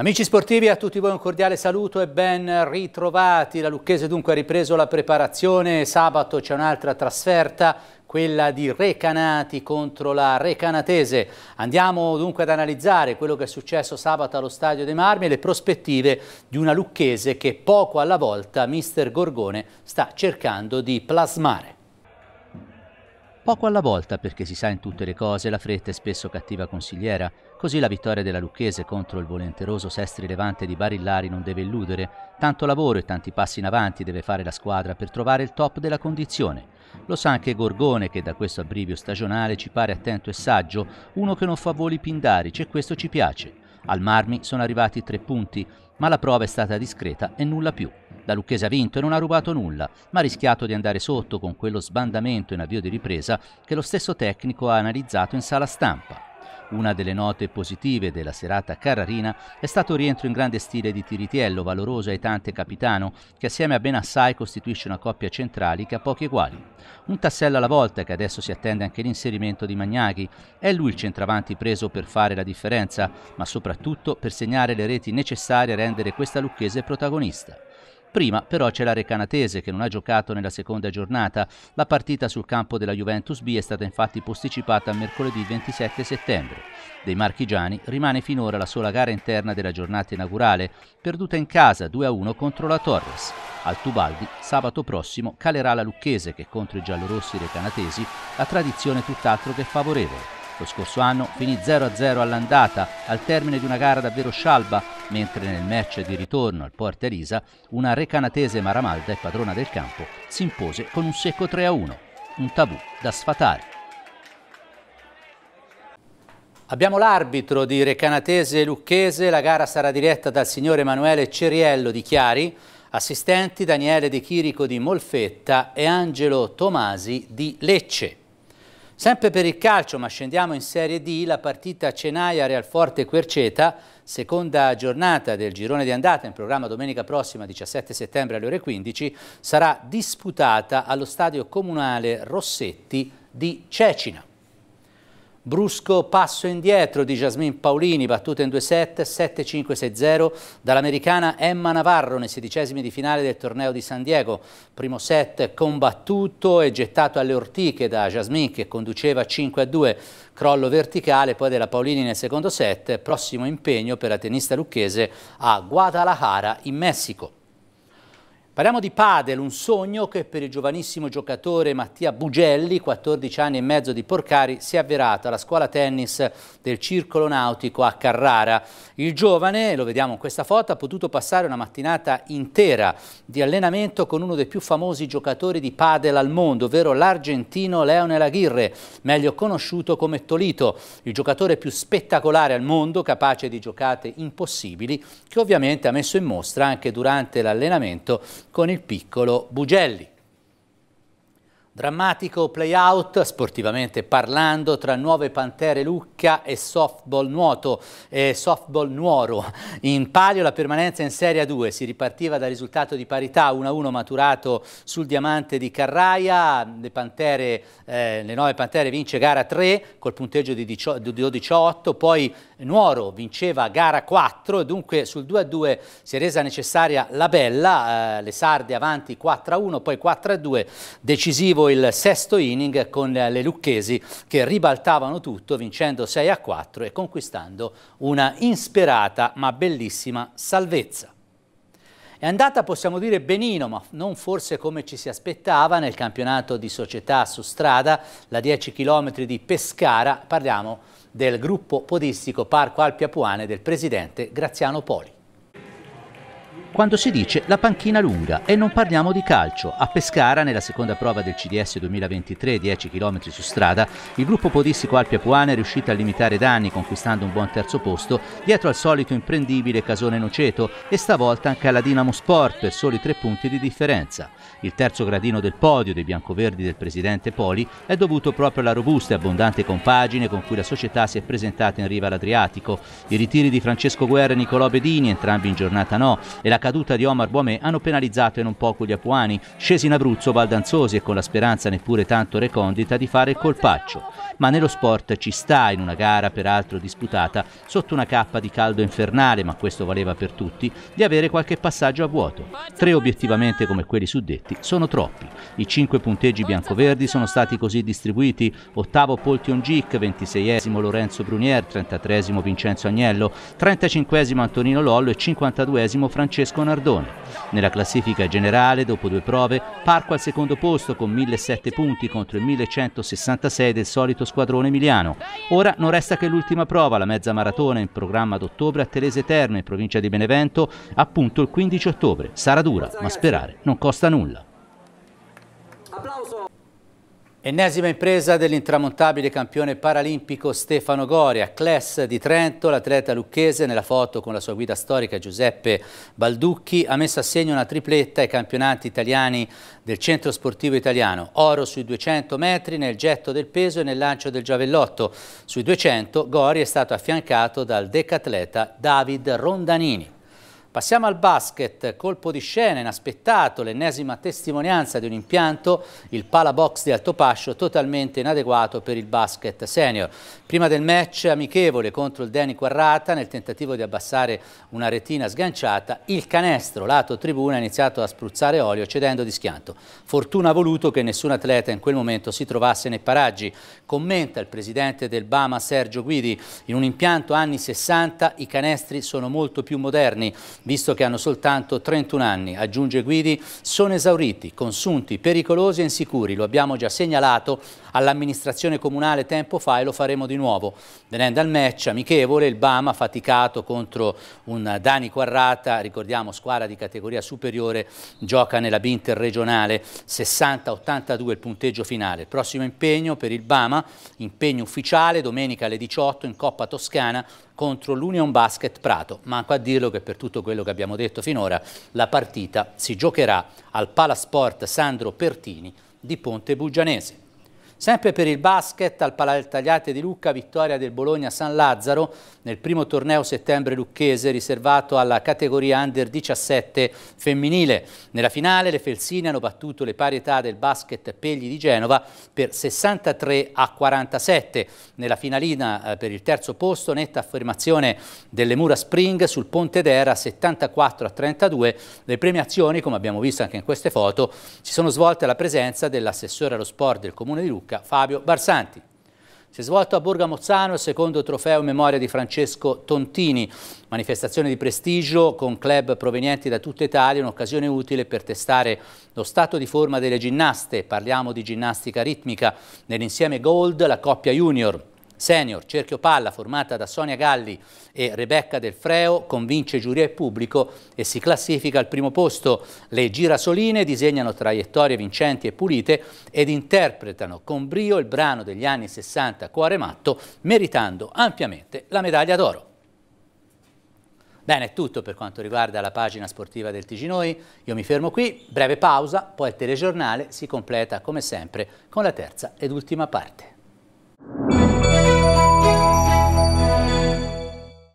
Amici sportivi, a tutti voi un cordiale saluto e ben ritrovati. La Lucchese dunque ha ripreso la preparazione, sabato c'è un'altra trasferta, quella di Recanati contro la Recanatese. Andiamo dunque ad analizzare quello che è successo sabato allo Stadio dei Marmi e le prospettive di una Lucchese che poco alla volta mister Gorgone sta cercando di plasmare. Poco alla volta perché si sa in tutte le cose la fretta è spesso cattiva consigliera. Così la vittoria della Lucchese contro il volenteroso Sestri Levante di Barillari non deve illudere, tanto lavoro e tanti passi in avanti deve fare la squadra per trovare il top della condizione. Lo sa anche Gorgone che da questo abbrivio stagionale ci pare attento e saggio, uno che non fa voli pindarici e questo ci piace. Al Marmi sono arrivati tre punti, ma la prova è stata discreta e nulla più. La Lucchese ha vinto e non ha rubato nulla, ma ha rischiato di andare sotto con quello sbandamento in avvio di ripresa che lo stesso tecnico ha analizzato in sala stampa. Una delle note positive della serata carrarina è stato il rientro in grande stile di Tiritiello, valoroso ai tante capitano, che assieme a Benassai costituisce una coppia centrale che ha pochi eguali. Un tassello alla volta che adesso si attende anche l'inserimento di Magnaghi. È lui il centravanti preso per fare la differenza, ma soprattutto per segnare le reti necessarie a rendere questa lucchese protagonista. Prima però c'è la Recanatese che non ha giocato nella seconda giornata. La partita sul campo della Juventus B è stata infatti posticipata a mercoledì 27 settembre. Dei marchigiani rimane finora la sola gara interna della giornata inaugurale, perduta in casa 2-1 contro la Torres. Al Tubaldi sabato prossimo calerà la Lucchese che contro i giallorossi recanatesi ha tradizione tutt'altro che favorevole. Lo scorso anno finì 0-0 all'andata, al termine di una gara davvero scialba mentre nel match di ritorno al Porta Elisa una recanatese Maramalda e padrona del campo si impose con un secco 3-1, un tabù da sfatare. Abbiamo l'arbitro di Recanatese Lucchese, la gara sarà diretta dal signor Emanuele Ceriello di Chiari, assistenti Daniele De Chirico di Molfetta e Angelo Tomasi di Lecce. Sempre per il calcio, ma scendiamo in Serie D, la partita Cenaia-Realforte-Querceta seconda giornata del girone di andata in programma domenica prossima 17 settembre alle ore 15 sarà disputata allo stadio comunale Rossetti di Cecina. Brusco passo indietro di Jasmine Paolini, battuta in 2 set, 7-5-6-0 dall'americana Emma Navarro nei sedicesimi di finale del torneo di San Diego. Primo set combattuto e gettato alle ortiche da Jasmine che conduceva 5-2, crollo verticale poi della Paolini nel secondo set, prossimo impegno per la tennista lucchese a Guadalajara in Messico. Parliamo di Padel, un sogno che per il giovanissimo giocatore Mattia Bugelli, 14 anni e mezzo di Porcari, si è avverato alla scuola tennis del Circolo Nautico a Carrara. Il giovane, lo vediamo in questa foto, ha potuto passare una mattinata intera di allenamento con uno dei più famosi giocatori di Padel al mondo, ovvero l'argentino Leonel Aguirre, meglio conosciuto come Tolito, il giocatore più spettacolare al mondo, capace di giocate impossibili, che ovviamente ha messo in mostra anche durante l'allenamento con il piccolo Bugelli. Drammatico play-out sportivamente parlando tra Nuove Pantere Lucca e Softball Nuoto e Softball Nuoro. In palio la permanenza in Serie 2 si ripartiva dal risultato di parità 1-1 maturato sul diamante di Carraia. Le, Pantere, eh, le Nuove Pantere vince gara 3 col punteggio di 12-8, poi Nuoro vinceva gara 4 e dunque sul 2-2 si è resa necessaria la bella. Eh, le Sarde avanti 4-1, poi 4-2 decisivo dicevo il sesto inning con le lucchesi che ribaltavano tutto vincendo 6 a 4 e conquistando una insperata ma bellissima salvezza. È andata, possiamo dire, benino, ma non forse come ci si aspettava nel campionato di società su strada, la 10 km di Pescara, parliamo del gruppo podistico Parco Alpi Apuane del presidente Graziano Poli quando si dice la panchina lunga e non parliamo di calcio. A Pescara, nella seconda prova del CDS 2023, 10 km su strada, il gruppo podistico Alpia Puana è riuscito a limitare danni conquistando un buon terzo posto dietro al solito imprendibile Casone Noceto e stavolta anche alla Dinamo Sport per soli tre punti di differenza. Il terzo gradino del podio dei biancoverdi del presidente Poli è dovuto proprio alla robusta e abbondante compagine con cui la società si è presentata in riva all'Adriatico. I ritiri di Francesco Guerra e Nicolò Bedini, entrambi in giornata no, e la caduta di Omar Boamè hanno penalizzato in un poco gli apuani, scesi in Abruzzo baldanzosi e con la speranza neppure tanto recondita di fare il colpaccio. Ma nello sport ci sta in una gara peraltro disputata sotto una cappa di caldo infernale, ma questo valeva per tutti, di avere qualche passaggio a vuoto. Tre obiettivamente come quelli suddetti sono troppi. I cinque punteggi biancoverdi sono stati così distribuiti, ottavo Poltion Gic, 26esimo Lorenzo Brunier, 33esimo Vincenzo Agnello, 35esimo Antonino Lollo e 52esimo Francesco Francesco Nardone. Nella classifica generale, dopo due prove, Parco al secondo posto con 1007 punti contro il 1166 del solito squadrone emiliano. Ora non resta che l'ultima prova, la mezza maratona in programma d'ottobre ottobre a Telese Terme, provincia di Benevento, appunto il 15 ottobre. Sarà dura, ma sperare non costa nulla. Ennesima impresa dell'intramontabile campione paralimpico Stefano Gori, a class di Trento, l'atleta lucchese nella foto con la sua guida storica Giuseppe Balducchi ha messo a segno una tripletta ai campionati italiani del Centro Sportivo Italiano, oro sui 200 metri nel getto del peso e nel lancio del giavellotto. Sui 200 Gori è stato affiancato dal decatleta David Rondanini. Passiamo al basket, colpo di scena inaspettato, l'ennesima testimonianza di un impianto, il pala box di Altopascio, totalmente inadeguato per il basket senior. Prima del match amichevole contro il Deni Quarrata, nel tentativo di abbassare una retina sganciata, il canestro lato tribuna ha iniziato a spruzzare olio cedendo di schianto. Fortuna ha voluto che nessun atleta in quel momento si trovasse nei paraggi. Commenta il presidente del Bama Sergio Guidi, in un impianto anni 60 i canestri sono molto più moderni visto che hanno soltanto 31 anni, aggiunge Guidi, sono esauriti, consunti, pericolosi e insicuri, lo abbiamo già segnalato all'amministrazione comunale tempo fa e lo faremo di nuovo. Venendo al match amichevole, il Bama faticato contro un Dani Quarrata, ricordiamo squadra di categoria superiore, gioca nella Binter regionale, 60-82 il punteggio finale. Il prossimo impegno per il Bama, impegno ufficiale domenica alle 18 in Coppa Toscana contro l'Union Basket Prato. Manco a dirlo che per tutto quello che abbiamo detto finora la partita si giocherà al Palasport Sandro Pertini di Ponte Bugianese. Sempre per il basket, al Palare Tagliate di Lucca, vittoria del Bologna-San Lazzaro nel primo torneo settembre lucchese riservato alla categoria Under 17 femminile. Nella finale le Felsine hanno battuto le parità del basket Pegli di Genova per 63 a 47. Nella finalina eh, per il terzo posto, netta affermazione delle Mura Spring sul Ponte d'Era 74 a 32. Le premiazioni, come abbiamo visto anche in queste foto, si sono svolte alla presenza dell'assessore allo sport del Comune di Lucca Luca Fabio Barsanti. Si è svolto a Borga Mozzano il secondo trofeo in memoria di Francesco Tontini, manifestazione di prestigio con club provenienti da tutta Italia, un'occasione utile per testare lo stato di forma delle ginnaste. Parliamo di ginnastica ritmica nell'insieme Gold, la coppia junior senior, cerchio palla formata da Sonia Galli e Rebecca Del Freo, convince giuria e pubblico e si classifica al primo posto. Le girasoline disegnano traiettorie vincenti e pulite ed interpretano con brio il brano degli anni 60 Cuore Matto, meritando ampiamente la medaglia d'oro. Bene, è tutto per quanto riguarda la pagina sportiva del Tiginoi. Io mi fermo qui, breve pausa, poi il telegiornale si completa come sempre con la terza ed ultima parte.